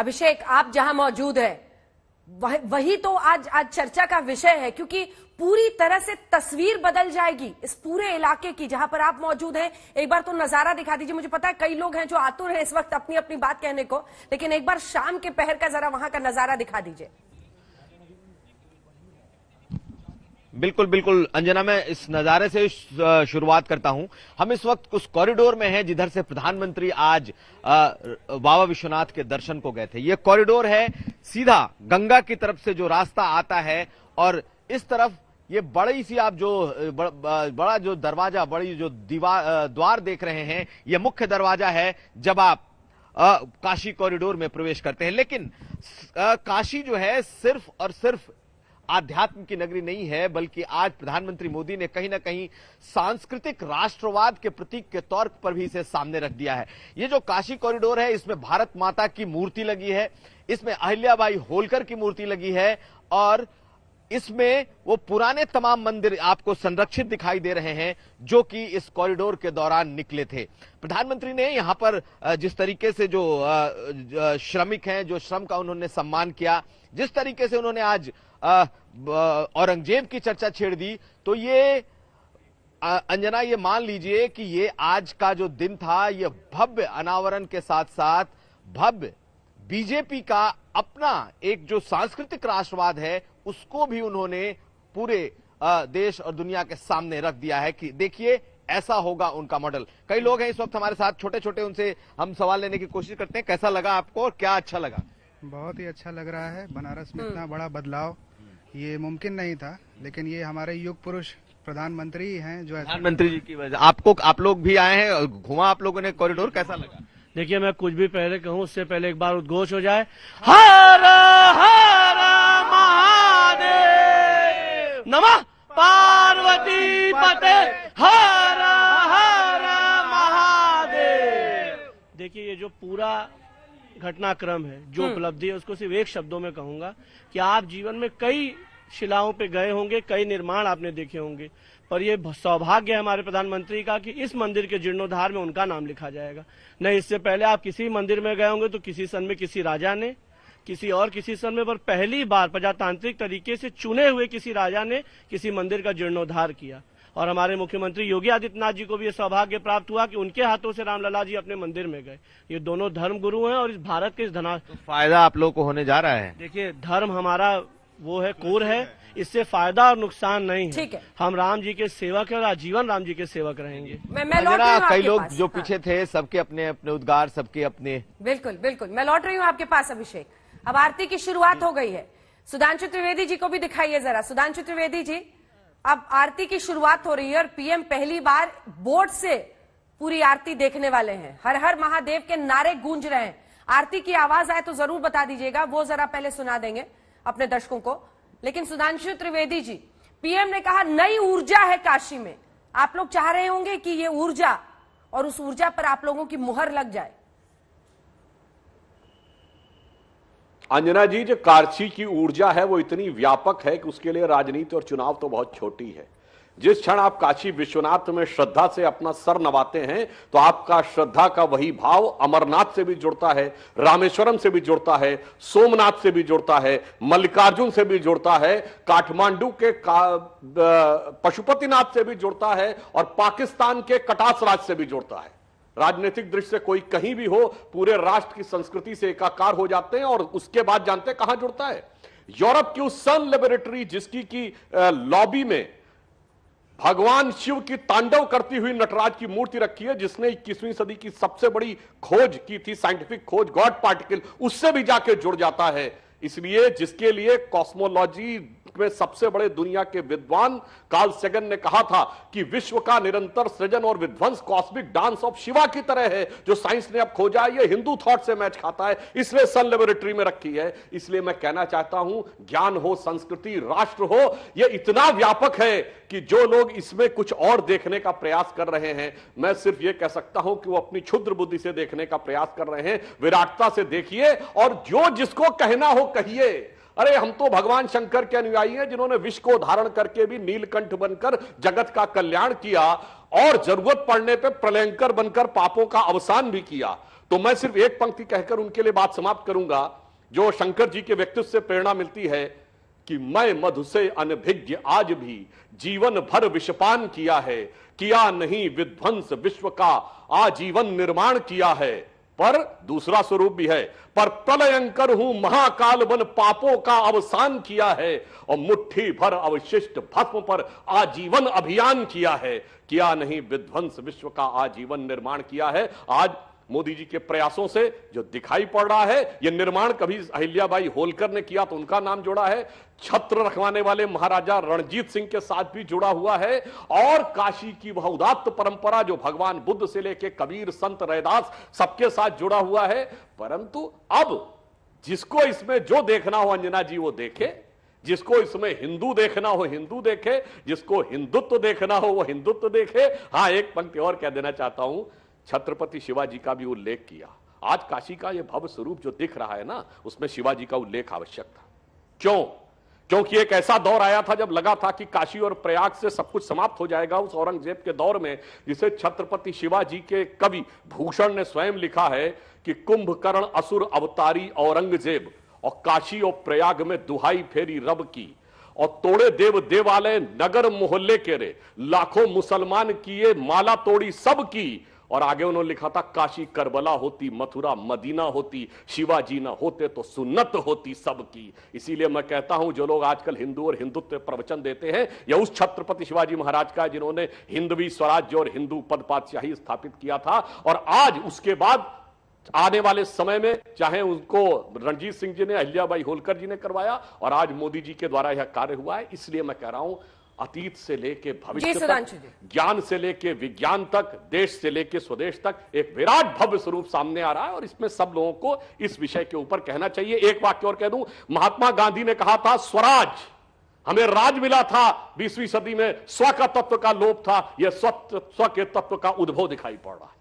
अभिषेक आप जहां मौजूद है वही तो आज आज चर्चा का विषय है क्योंकि पूरी तरह से तस्वीर बदल जाएगी इस पूरे इलाके की जहां पर आप मौजूद हैं एक बार तो नजारा दिखा दीजिए मुझे पता है कई लोग हैं जो आतुर हैं इस वक्त अपनी अपनी बात कहने को लेकिन एक बार शाम के पहर का जरा वहां का नजारा दिखा दीजिए बिल्कुल बिल्कुल अंजना मैं इस नज़ारे से शुरुआत करता हूं हम इस वक्त उस कॉरिडोर में हैं जिधर से प्रधानमंत्री आज बाबा विश्वनाथ के दर्शन को गए थे ये कॉरिडोर है सीधा गंगा की तरफ से जो रास्ता आता है और इस तरफ ये बड़ी सी आप जो बड़ा जो दरवाजा बड़ी जो दीवार द्वार देख रहे हैं ये मुख्य दरवाजा है जब आप आ, काशी कॉरिडोर में प्रवेश करते हैं लेकिन आ, काशी जो है सिर्फ और सिर्फ आध्यात्म की नगरी नहीं है बल्कि आज प्रधानमंत्री मोदी ने कहीं ना कहीं सांस्कृतिक राष्ट्रवाद के प्रतीक के तौर पर भी इसे सामने रख दिया है ये जो काशी कॉरिडोर है इसमें भारत माता की मूर्ति लगी है इसमें अहिल्याबाई होलकर की मूर्ति लगी है और इसमें वो पुराने तमाम मंदिर आपको संरक्षित दिखाई दे रहे हैं जो कि इस कॉरिडोर के दौरान निकले थे प्रधानमंत्री ने यहां पर जिस तरीके से जो श्रमिक हैं जो श्रम का उन्होंने सम्मान किया जिस तरीके से उन्होंने आज औरंगजेब की चर्चा छेड़ दी तो ये अंजना ये मान लीजिए कि ये आज का जो दिन था ये भव्य अनावरण के साथ साथ भव्य बीजेपी का अपना एक जो सांस्कृतिक राष्ट्रवाद है उसको भी उन्होंने पूरे देश और दुनिया के सामने रख दिया है कि देखिए ऐसा होगा उनका मॉडल कई लोग हैं इस वक्त हमारे साथ छोटे छोटे उनसे हम सवाल लेने की कोशिश करते हैं कैसा लगा आपको और क्या अच्छा लगा बहुत ही अच्छा लग रहा है बनारस में हम्म। इतना बड़ा बदलाव ये मुमकिन नहीं था लेकिन ये हमारे युग पुरुष प्रधानमंत्री हैं जो प्रधानमंत्री जी की वजह आपको आप लोग भी आए हैं घुमा आप लोगों ने कॉरिडोर कैसा लगा देखिए मैं कुछ भी पहले कहूँ उससे पहले एक बार उद्घोष हो जाए हाँ। हरा पूरा घटनाक्रम है जो हम्म। उपलब्धि है उसको सिर्फ एक शब्दों में कहूंगा कि आप जीवन में कई शिलाओं पे गए होंगे कई निर्माण आपने देखे होंगे पर यह सौभाग्य है हमारे प्रधानमंत्री का कि इस मंदिर के जीर्णोद्धार में उनका नाम लिखा जाएगा नहीं इससे पहले आप किसी मंदिर में गए होंगे तो किसी सन में किसी राजा ने किसी और किसी सन में पर पहली बार प्रजातांत्रिक तरीके से चुने हुए किसी राजा ने किसी मंदिर का जीर्णोद्धार किया और हमारे मुख्यमंत्री योगी आदित्यनाथ जी को भी ये सौभाग्य प्राप्त हुआ कि उनके हाथों से रामलला जी अपने मंदिर में गए ये दोनों धर्म गुरु हैं और इस भारत के इस धना तो फायदा आप लोगों को होने जा रहा है देखिए धर्म हमारा वो है कोर है इससे फायदा और नुकसान नहीं है ठीक है हम राम जी के सेवक है और आजीवन राम जी के सेवक रहेंगे मैं, मैं लौट रही कई लोग जो पीछे थे सबके अपने अपने उद्गार सबके अपने बिल्कुल बिल्कुल मैं लौट रही हूँ आपके पास अभिषेक अब आरती की शुरुआत हो गई है सुधांशु त्रिवेदी जी को भी दिखाइए जरा सुधांशु त्रिवेदी जी अब आरती की शुरुआत हो रही है और पीएम पहली बार बोर्ड से पूरी आरती देखने वाले हैं हर हर महादेव के नारे गूंज रहे हैं आरती की आवाज आए तो जरूर बता दीजिएगा वो जरा पहले सुना देंगे अपने दर्शकों को लेकिन सुधांशु त्रिवेदी जी पीएम ने कहा नई ऊर्जा है काशी में आप लोग चाह रहे होंगे कि ये ऊर्जा और उस ऊर्जा पर आप लोगों की मुहर लग जाए अंजना जी जो कार्ची की ऊर्जा है वो इतनी व्यापक है कि उसके लिए राजनीति और चुनाव तो बहुत छोटी है जिस क्षण आप काशी विश्वनाथ में श्रद्धा से अपना सर नवाते हैं तो आपका श्रद्धा का वही भाव अमरनाथ से भी जुड़ता है रामेश्वरम से भी जुड़ता है सोमनाथ से भी जुड़ता है मल्लिकार्जुन से भी जुड़ता है काठमांडू के का, पशुपतिनाथ से भी जुड़ता है और पाकिस्तान के कटास राज से भी जुड़ता है राजनीतिक दृष्टि से कोई कहीं भी हो पूरे राष्ट्र की संस्कृति से एकाकार हो जाते हैं और उसके बाद जानते हैं कहां जुड़ता है यूरोप की उस सन लेबोरेटरी जिसकी की लॉबी में भगवान शिव की तांडव करती हुई नटराज की मूर्ति रखी है जिसने इक्कीसवीं सदी की सबसे बड़ी खोज की थी साइंटिफिक खोज गॉड पार्टिकल उससे भी जाके जुड़ जाता है इसलिए जिसके लिए कॉस्मोलॉजी में सबसे बड़े दुनिया के विद्वान काल सेगन ने कहा था कि विश्व का निरंतर सृजन और विध्वंस कॉस्मिक डांस ऑफ शिवा की तरह है जो साइंस ने अब खोजा है यह हिंदू थॉट से मैच खाता है इसलिए सन लेबोरेटरी में रखी है इसलिए मैं कहना चाहता हूं ज्ञान हो संस्कृति राष्ट्र हो यह इतना व्यापक है कि जो लोग इसमें कुछ और देखने का प्रयास कर रहे हैं मैं सिर्फ यह कह सकता हूं कि वो अपनी क्षुद्र बुद्धि से देखने का प्रयास कर रहे हैं विराटता से देखिए और जो जिसको कहना हो कहिए अरे हम तो भगवान शंकर के अनुयायी हैं जिन्होंने विश्व को धारण करके भी नीलकंठ बनकर जगत का कल्याण किया और जरूरत पड़ने पे प्रलयंकर बनकर पापों का अवसान भी किया तो मैं सिर्फ एक पंक्ति कहकर उनके लिए बात समाप्त करूंगा जो शंकर जी के व्यक्तित्व से प्रेरणा मिलती है कि मैं मधु से अनभिज्ञ आज भी जीवन भर विषपान किया है किया नहीं विध्वंस विश्व का आजीवन निर्माण किया है पर दूसरा स्वरूप भी है पर प्रलयंकर हूं महाकाल वन पापों का अवसान किया है और मुट्ठी भर अवशिष्ट भस्म पर आजीवन अभियान किया है किया नहीं विध्वंस विश्व का आजीवन निर्माण किया है आज मोदी जी के प्रयासों से जो दिखाई पड़ रहा है ये निर्माण कभी अहिल्याबाई होलकर ने किया तो उनका नाम जुड़ा है छत्र रखवाने वाले महाराजा रणजीत सिंह के साथ भी जुड़ा हुआ है और काशी की वह उदात्त परंपरा जो भगवान बुद्ध से लेके कबीर संत रैदास सबके साथ जुड़ा हुआ है परंतु अब जिसको इसमें जो देखना हो अंजना जी वो देखे जिसको इसमें हिंदू देखना हो हिंदू देखे जिसको हिंदुत्व देखना हो वो हिंदुत्व देखे हाँ एक पंक्ति और कह देना चाहता हूं छत्रपति शिवाजी का भी उल्लेख किया आज काशी का यह भव्य स्वरूप जो दिख रहा है ना उसमें शिवाजी का उल्लेख आवश्यक था क्यों क्योंकि एक ऐसा दौर आया था जब लगा था कि काशी और प्रयाग से सब कुछ समाप्त हो जाएगा उस औरंगजेब के दौर में जिसे छत्रपति शिवाजी के कवि भूषण ने स्वयं लिखा है कि कुंभकर्ण असुर अवतारी औरंगजेब और काशी और प्रयाग में दुहाई फेरी रब की और तोड़े देव देवालय नगर मोहल्ले के रे लाखों मुसलमान किए माला तोड़ी सब की और आगे उन्होंने लिखा था काशी करबला होती मथुरा मदीना होती शिवाजी ना होते तो सुन्नत होती सबकी इसीलिए मैं कहता हूं जो लोग आजकल हिंदू और हिंदुत्व प्रवचन देते हैं या उस छत्रपति शिवाजी महाराज का जिन्होंने हिंदवी स्वराज्य और हिंदू पद पातशाही स्थापित किया था और आज उसके बाद आने वाले समय में चाहे उनको रणजीत सिंह जी ने अहिल्याबाई होलकर जी ने करवाया और आज मोदी जी के द्वारा यह कार्य हुआ है इसलिए मैं कह रहा हूं अतीत से लेके भविष्य तक ज्ञान से लेके विज्ञान तक देश से लेके स्वदेश तक एक विराट भव्य स्वरूप सामने आ रहा है और इसमें सब लोगों को इस विषय के ऊपर कहना चाहिए एक वाक्य और कह दूं महात्मा गांधी ने कहा था स्वराज हमें राज मिला था बीसवीं सदी में स्व का तत्व का लोप था यह स्व के तत्व का उद्भव दिखाई पड़ रहा है